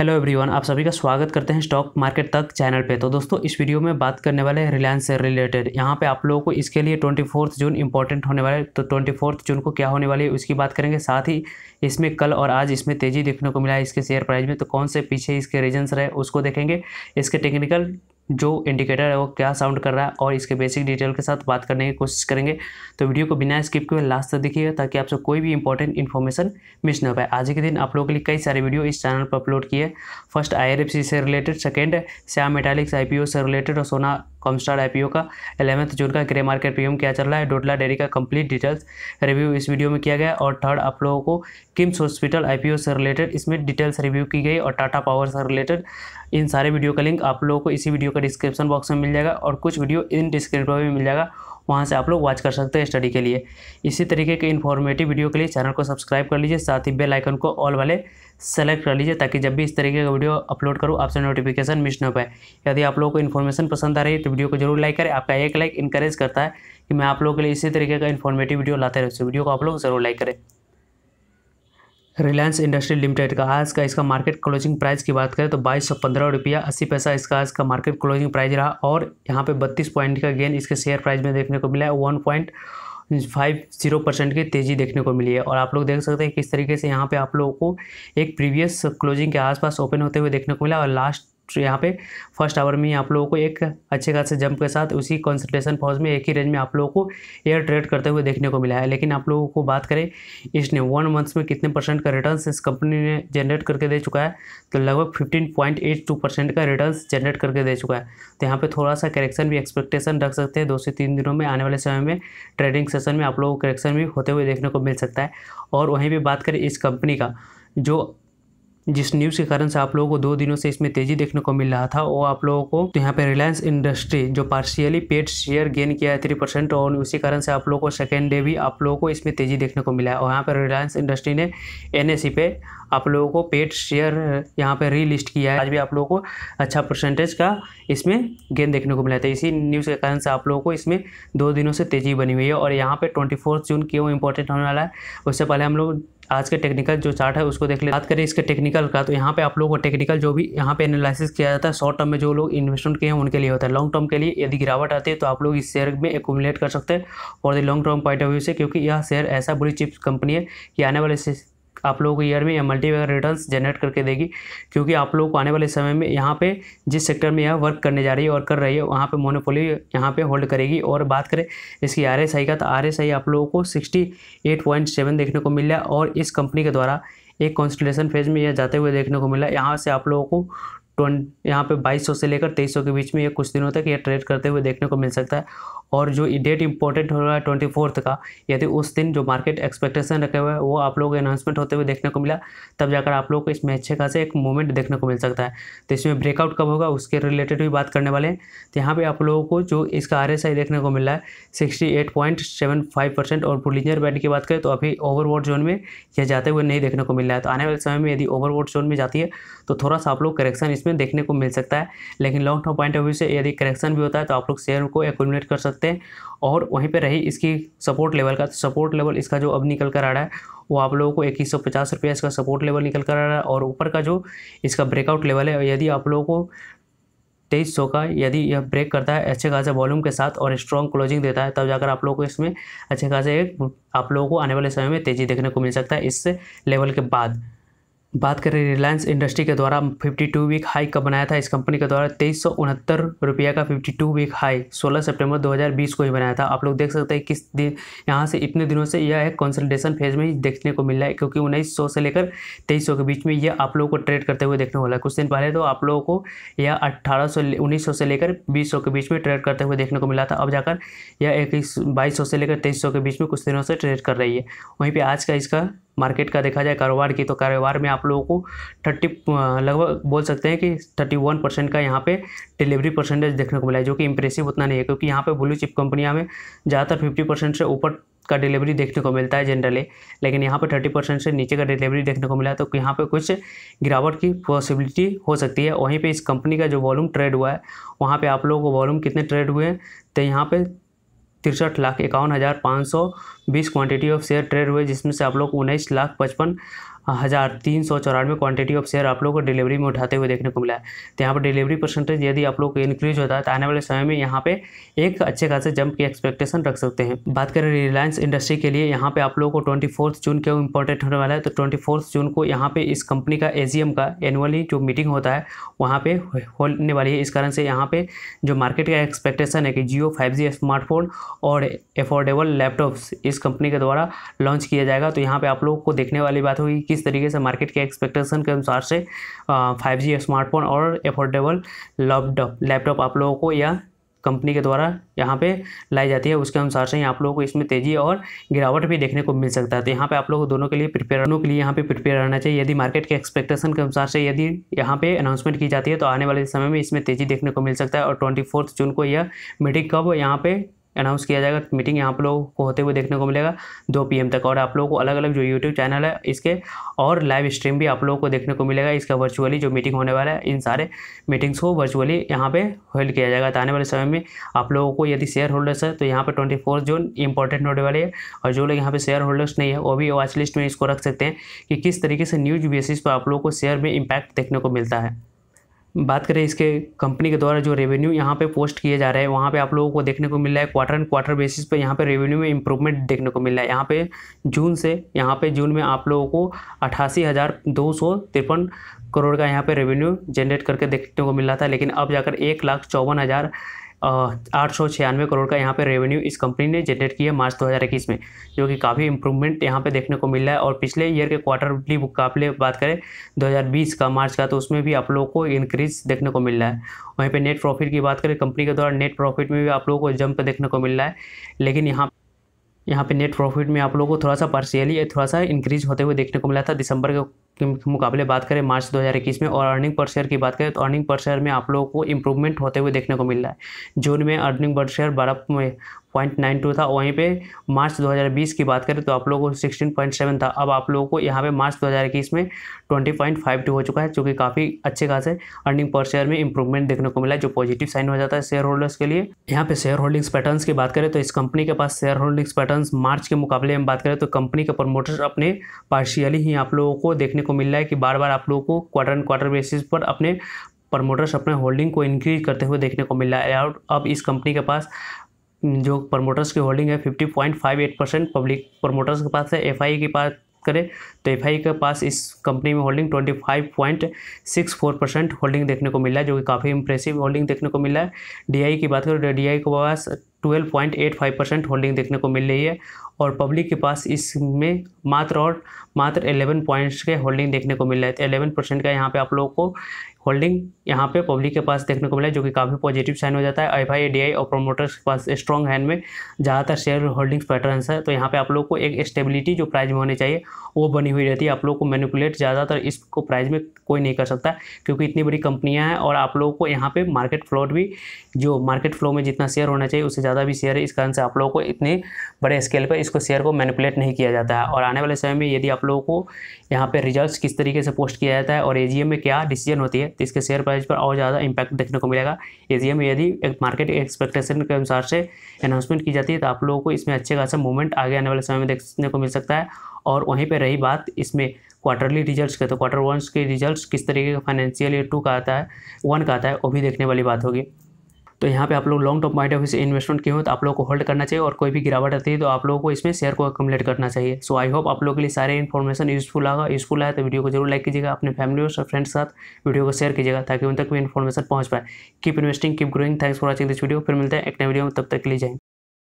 hello everyone आप सभी का स्वागत करते हैं स्टॉक मार्केट तक चैनल पे तो दोस्तों इस वीडियो में बात करने वाले हैं रिलायंस से रिलेटेड यहाँ पे आप लोगों को इसके लिए ट्वेंटी फोर्थ जून इंपॉर्टेंट होने वाले तो ट्वेंटी फोर्थ जून को क्या होने वाली है उसकी बात करेंगे साथ ही इसमें कल और आज इसमें तेज़ी देखने को मिला है इसके शेयर प्राइस में तो कौन से पीछे इसके रीजन्स रहे उसको देखेंगे इसके टेक्निकल जो इंडिकेटर है वो क्या साउंड कर रहा है और इसके बेसिक डिटेल के साथ बात करने की कोशिश करेंगे तो वीडियो को बिना स्किप किए लास्ट तक देखिएगा ताकि आपसे कोई भी इंपॉर्टेंट इन्फॉर्मेशन मिस ना पाए आज के दिन आप लोगों के लिए कई सारे वीडियो इस चैनल पर अपलोड किए फर्स्ट आई से related second Shyam metallics I से रिलेटेड और सोना कॉमस्टार आईपीओ का एलेवंथ जून का ग्रे मार्केट प्रीमियम क्या चल रहा है डोडला डेयरी का कंप्लीट डिटेल्स रिव्यू इस वीडियो में किया गया और थर्ड आप लोगों को किम्स हॉस्पिटल आईपीओ से रिलेटेड इसमें डिटेल्स रिव्यू की गई और टाटा पावर से रिलेटेड इन सारे वीडियो का लिंक आप लोगों को इसी वीडियो का डिस्क्रिप्शन बॉक्स में मिल जाएगा और कुछ वीडियो इन डिस्क्रिप्शन में मिल जाएगा वहाँ से आप लोग वॉच कर सकते हैं स्टडी के लिए इसी तरीके के इन्फॉर्मेटिव वीडियो के लिए चैनल को सब्सक्राइब कर लीजिए साथ ही बेल आइकन को ऑल वाले सेलेक्ट कर लीजिए ताकि जब भी इस तरीके का वीडियो अपलोड करूँ आपसे नोटिफिकेशन मिस न पाए यदि आप लोगों को इन्फॉर्मेशन पसंद आ रही है तो वीडियो को जरूर लाइक करें आपका एक लाइक इंकरेज करता है कि मैं आप लोगों के लिए इसी तरीके का इन्फॉर्मेटिव वीडियो लाते रहूँ वीडियो को आप लोग जरूर लाइक करें रिलायंस इंडस्ट्री लिमिटेड का आज का इसका मार्केट क्लोजिंग प्राइस की बात करें तो बाईस सौ पंद्रह रुपया अस्सी पैसा इसका आज का मार्केट क्लोजिंग प्राइस रहा और यहाँ पे बत्तीस पॉइंट का गेन इसके शेयर प्राइस में देखने को मिला है one point five zero percent की तेज़ी देखने को मिली है और आप लोग देख सकते हैं किस तरीके से यहाँ पे आप लोगों को एक प्रीवियस क्लोजिंग के आसपास ओपन होते हुए देखने को मिला और लास्ट तो यहाँ पे फर्स्ट आवर में ही आप लोगों को एक अच्छे खासे जंप के साथ उसी कंसल्टेशन फॉज में एक ही रेंज में आप लोगों को एयर ट्रेड करते हुए देखने को मिला है लेकिन आप लोगों को बात करें इसने वन मंथ्स में कितने परसेंट का रिटर्न इस कंपनी ने जनरेट करके दे चुका है तो लगभग fifteen point eight two percent का रिटर्न जनरेट करके दे चुका है तो यहाँ पर थोड़ा सा करेक्शन भी एक्सपेक्टेशन रख सकते हैं दो से तीन दिनों में आने वाले समय में ट्रेडिंग सेशन में आप लोगों को करेक्शन भी होते हुए देखने को मिल सकता है और वहीं पर बात करें इस कंपनी का जो जिस न्यूज़ के कारण से आप लोगों को दो दिनों से इसमें तेज़ी देखने को मिल रहा था वो आप लोगों को तो यहाँ पे रिलायंस इंडस्ट्री जो पार्शियली पेड शेयर गेन किया है थ्री परसेंट और उसी कारण से आप लोगों को सेकेंड डे भी आप लोगों को इसमें तेज़ी देखने को मिला है और यहाँ पर रिलायंस इंडस्ट्री ने एन पे आप लोगों को पेड शेयर यहाँ पर रीलिस्ट किया है आज भी आप लोगों को अच्छा परसेंटेज का इसमें गेन देखने को मिला था तो इसी न्यूज़ के कारण से आप लोगों को इसमें दो दिनों से तेज़ी बनी हुई है और यहाँ पर ट्वेंटी जून क्यों इंपॉर्टेंट होने वाला है उससे पहले हम लोग आज के टेक्निकल जो चार्ट है उसको देख ले बात करें इसके टेक्निकल का तो यहाँ पे आप लोगों को टेक्निकल जो भी यहाँ पे एनालिसिस किया जाता है शॉर्ट टर्म में जो लोग इन्वेस्टमेंट किए हैं उनके लिए होता है लॉन्ग टर्म के लिए यदि गिरावट आती है तो आप लोग इस शेयर में एकुमुलेट कर सकते हैं और long term point of view से क्योंकि यह शेयर ऐसा बड़ी चिप्स कंपनी है कि आने वाले आप लोगों को ईयर में यह मल्टीपल रिटर्न जनरेट करके देगी क्योंकि आप लोग को आने वाले समय में यहाँ पे जिस सेक्टर में यह वर्क करने जा रही है और कर रही है वहाँ पे मोनोपोली यहाँ पे होल्ड करेगी और बात करें इसकी आर का तो आर आप लोगों को सिक्सटी देखने को मिला और इस कंपनी के द्वारा एक कॉन्स्टलेशन फेज में यह जाते हुए देखने को मिला यहाँ से आप लोगों को ट्वेंट यहाँ पे 2200 से लेकर 2300 के बीच में ये कुछ दिनों तक ये ट्रेड करते हुए देखने को मिल सकता है और जो डेट इंपॉर्टेंट हो रहा है ट्वेंटी फोर्थ का यदि उस दिन जो मार्केट एक्सपेक्टेशन रखे हुए हैं वो आप लोग अनाउंसमेंट होते हुए देखने को मिला तब जाकर आप लोग को इसमें अच्छे खासे एक मूवमेंट देखने को मिल सकता है तो इसमें ब्रेकआउट कब होगा उसके रिलेटेड भी बात करने वाले हैं तो यहाँ पर आप लोगों को जो इसका आर देखने को मिल रहा है सिक्सटी और पुलिंजर बैंड की बात करें तो अभी ओवरवोट जोन में यह जाते हुए नहीं देखने को मिल रहा है तो आने वाले समय में यदि ओवरवोट जोन में जाती है तो थोड़ा सा आप लोग करेक्शन इसमें देखने को मिल सकता है लेकिन long term point of view से यदि करेक्शन भी होता है तो आप लोग शेयर को एकोमिनेट कर सकते सकते हैं और वहीं पे रही इसकी सपोर्ट लेवल का सपोर्ट लेवल इसका जो अब निकल कर आ रहा है वो आप लोगों को इक्कीस सौ पचास रुपया इसका सपोर्ट लेवल निकल कर आ रहा है और ऊपर का जो इसका ब्रेकआउट लेवल है यदि आप लोगों को तेईस सौ का यदि यह ब्रेक करता है अच्छे खासे वॉल्यूम के साथ और स्ट्रॉन्ग क्लोजिंग देता है तब जाकर आप लोगों को इसमें अच्छे खासे एक आप लोगों को आने वाले समय में तेज़ी देखने को मिल सकता है इस लेवल के बाद बात करें रिलायंस इंडस्ट्री के द्वारा 52 वीक हाई कब बनाया था इस कंपनी के द्वारा तेईस रुपया का 52 वीक हाई 16 सितंबर 2020 को ही बनाया था आप लोग देख सकते हैं किस दिन यहाँ से इतने दिनों से यह एक कंसल्टेशन फेज में ही देखने को मिल रहा है क्योंकि उन्नीस से लेकर तेईस के बीच में यह आप लोगों को ट्रेड करते हुए देखने को मिला कुछ दिन पहले तो आप लोगों को यह अट्ठारह सौ से लेकर बीस के बीच में ट्रेड करते हुए देखने को मिला था अब जाकर यह इक्कीस बाईस से लेकर तेईस के बीच में कुछ दिनों से ट्रेड कर रही है वहीं पर आज का इसका मार्केट का देखा जाए कारोबार की तो कारोबार में आप आप लोगों को थर्टी लगभग बोल सकते हैं कि थर्टी वन परसेंट का यहाँ पे डिलीवरी परसेंटेज देखने को मिला है जो कि इंप्रेसिव उतना नहीं है क्योंकि यहाँ पे ब्लू चिप कंपनियाँ में ज़्यादातर फिफ्टी परसेंट से ऊपर का डिलीवरी देखने को मिलता है जनरली लेकिन यहाँ पर थर्टी परसेंट से नीचे का डिलीवरी देखने को मिला तो यहाँ पर कुछ गिरावट की पॉसिबिलिटी हो सकती है वहीं पर इस कंपनी का जो वॉलूम ट्रेड हुआ है वहाँ पर आप लोगों को वॉल्यूम कितने ट्रेड हुए हैं तो यहाँ पर तिरसठ लाख इक्यावन हज़ार पाँच सौ बीस क्वान्टिटी ऑफ शेयर ट्रेड हुए जिसमें से आप लोग उन्नीस लाख पचपन हज़ार तीन सौ चौरानवे क्वान्टिटी ऑफ शेयर आप लोग को डिलीवरी में उठाते हुए देखने को मिला है तो यहाँ पर डिलीवरी परसेंटेज यदि आप लोग को इंक्रीज होता है तो आने वाले समय में यहाँ पे एक अच्छे खासे जंप की एक्सपेक्टेशन रख सकते हैं बात करें रिलायंस इंडस्ट्री के लिए यहाँ पे आप लोग को ट्वेंटी जून के इंपॉर्टेंट होने वाला है तो ट्वेंटी जून को यहाँ पे इस कंपनी का ए का एनुअली जो मीटिंग होता है वहाँ पे होने वाली है इस कारण से यहाँ पे जो मार्केट का एक्सपेक्टेशन है कि जियो फाइव स्मार्टफोन और एफोर्डेबल लैपटॉप्स इस कंपनी के द्वारा लॉन्च किया जाएगा तो यहाँ पर आप लोगों को देखने वाली बात होगी किस तरीके से मार्केट के एक्सपेक्टेशन के अनुसार से फाइव जी स्मार्टफोन और एफोर्डेबल लैपटॉप लैपटॉप आप लोगों को या कंपनी के द्वारा यहाँ पे लाई जाती है उसके अनुसार से यहाँ आप लोगों को इसमें तेजी और गिरावट भी देखने को मिल सकता है तो यहाँ पे आप लोगों को दोनों के लिए प्रिपेयर दोनों के लिए यहाँ पे प्रिपेयर रहना चाहिए यदि मार्केट के एक्सपेक्टेशन के अनुसार से यदि यहाँ पे अनाउंसमेंट की जाती है तो आने वाले समय में इसमें तेजी देखने को मिल सकता है और ट्वेंटी जून को यह मीटिंग कब यहाँ पर अनाउंस किया जाएगा मीटिंग यहाँ पर लोगों को होते हुए देखने को मिलेगा दो पीएम तक और आप लोगों को अलग अलग जो यूट्यूब चैनल है इसके और लाइव स्ट्रीम भी आप लोगों को देखने को मिलेगा इसका वर्चुअली जो मीटिंग होने वाला है इन सारे मीटिंग्स को वर्चुअली यहाँ पे होल्ड किया जाएगा तो आने वाले समय में आप लोगों को यदि शेयर होल्डर्स है तो यहाँ पर ट्वेंटी जून इंपॉर्टेंट होने वाली है और जो लोग यहाँ पर शेयर होल्डर्स नहीं है वो भी वॉच लिस्ट में इसको रख सकते हैं कि किस तरीके से न्यूज बेसिस पर आप लोगों को शेयर में इम्पैक्ट देखने को मिलता है बात करें इसके कंपनी के द्वारा जो रेवेन्यू यहाँ पे पोस्ट किए जा रहे हैं वहाँ पे आप लोगों को देखने को मिल रहा है क्वार्टर एंड क्वार्टर बेसिस पे यहाँ पे रेवेन्यू में इंप्रूवमेंट देखने को मिल रहा है यहाँ पे जून से यहाँ पे जून में आप लोगों को अठासी हज़ार दो सौ तिरपन करोड़ का यहाँ पे रेवेन्यू जनरेट करके देखने को मिल था लेकिन अब जाकर एक लाख चौवन हज़ार आठ सौ छियानवे करोड़ का यहाँ पे रेवेन्यू इस कंपनी ने जनरेट किया मार्च 2021 में जो कि काफ़ी इंप्रूवमेंट यहाँ पे देखने को मिल रहा है और पिछले ईयर के क्वार्टरली मुकाबले बात करें 2020 का मार्च का तो उसमें भी आप लोगों को इंक्रीज देखने को मिल रहा है वहीं पर नेट प्रॉफिट की बात करें कंपनी के द्वारा नेट प्रॉफिट में भी आप लोगों को जंप देखने को मिल रहा है लेकिन यहाँ यहाँ पे नेट प्रॉफिट में आप लोगों को थोड़ा सा पार्शियली थोड़ा सा इंक्रीज होते हुए देखने को मिला था दिसंबर के के मुकाबले बात करें मार्च 2021 में और अर्निंग पर शेयर की बात करें तो अर्निंग पर शेयर में आप लोगों को इंप्रूवमेंट होते हुए देखने को मिल रहा है जून में अर्निंग पर शेयर बारह पॉइंट नाइन टू था वहीं पे मार्च 2020 की बात करें तो आप लोगों को सिक्सटीन पॉइंट सेवन था अब आप लोगों को यहाँ पे मार्च 2021 में ट्वेंटी पॉइंट फाइव टू हो चुका है जो कि काफ़ी अच्छे खास है अर्निंग पर शेयर में इंप्रूवमेंट देखने को मिला है जो पॉजिटिव साइन हो जाता है शेयर होल्डर्स के लिए यहाँ पे शेयर होल्डिंग्स पैटर्न की बात करें तो इस कंपनी के पास शेयर होल्डिंग्स पैटर्न मार्च के मुकाबले में बात करें तो कंपनी के प्रमोटर्स अपने पार्शियली ही आप लोगों को देखने को को मिल रहा है कि बार बार आप लोगों को क्वार्टर एंड क्वार्टर बेसिस पर अपने प्रमोटर्स अपने होल्डिंग को इंक्रीज करते हुए देखने को मिल रहा है और अब इस कंपनी के पास जो प्रमोटर्स की होल्डिंग है एट परसेंट पब्लिक प्रमोटर्स के पास है आई तो की बात करें तो एफ आई के पास इस कंपनी में holding twenty five point six four percent holding देखने को मिला है जो कि काफ़ी इंप्रेसिव होल्डिंग देखने को मिला है डी आई की बात करें डी आई के पास 12.85 परसेंट होल्डिंग देखने को मिल रही है और पब्लिक के पास इसमें मात्र और मात्र 11 पॉइंट्स के होल्डिंग देखने को मिल रहा है 11 परसेंट का यहाँ पे आप लोगों को होल्डिंग यहाँ पे पब्लिक के पास देखने को मिला जो कि काफ़ी पॉजिटिव साइन हो जाता है आई भाई डी और प्रोमोटर्स के पास स्ट्रॉन्ग हैंड में ज़्यादातर शेयर होल्डिंग्स पैटर्न है तो यहाँ पे आप लोग को एक स्टेबिलिटी जो प्राइस में होनी चाहिए वो बनी हुई रहती है आप लोग को मैनिकुलेट ज़्यादातर इसको प्राइज़ में कोई नहीं कर सकता क्योंकि इतनी बड़ी कंपनियाँ हैं और आप लोगों को यहाँ पर मार्केट फ्लोट भी जो मार्केट फ्लो में जितना शेयर होना चाहिए उससे ज़्यादा भी शेयर है इस कारण से आप लोगों को इतने बड़े स्केल पर इसको शेयर को मैनिकुलेट नहीं किया जाता है और आने वाले समय में यदि आप लोगों को यहाँ पर रिजल्ट किस तरीके से पोस्ट किया जाता है और ए में क्या डिसीजन होती है तो इसके शेयर प्राइस पर और ज़्यादा इम्पैक्ट देखने को मिलेगा एजीएम में यदि एक मार्केट एक्सपेक्टेशन के अनुसार से अनाउंसमेंट की जाती है तो आप लोगों को इसमें अच्छे खासा मूवमेंट आगे आने वाले समय में देखने को मिल सकता है और वहीं पर रही बात इसमें क्वार्टरली रिजल्ट्स तो के तो क्वार्टर वन के रिजल्ट्स किस तरीके का फाइनेंशियल ईयर टू का आता है वन का आता है वो भी देखने वाली बात होगी तो यहाँ पे आप लोग लॉन्ग टर्म पॉइंट ऑफ से इन्वेस्टमेंट किए हो तो आप लोग को होल्ड करना चाहिए और कोई भी गिरावट आती है तो आप लोगों को इसमें शेयर को अकोमलेट करना चाहिए सो आई होप आप लोग के लिए सारे इन्फॉर्मेशन यूजफुल आगा यूजफुल आए तो वीडियो को जरूर लाइक कीजिएगा अपने फैमिली और फ्रेंड्स के साथ वीडियो को शेयर कीजिएगा ताकि उन तक भी इन्फॉर्मेशन पहुँच पाए keep investing keep growing thanks for watching this video फिर मिलते हैं एक नए वीडियो में तब तक ले जाएंगे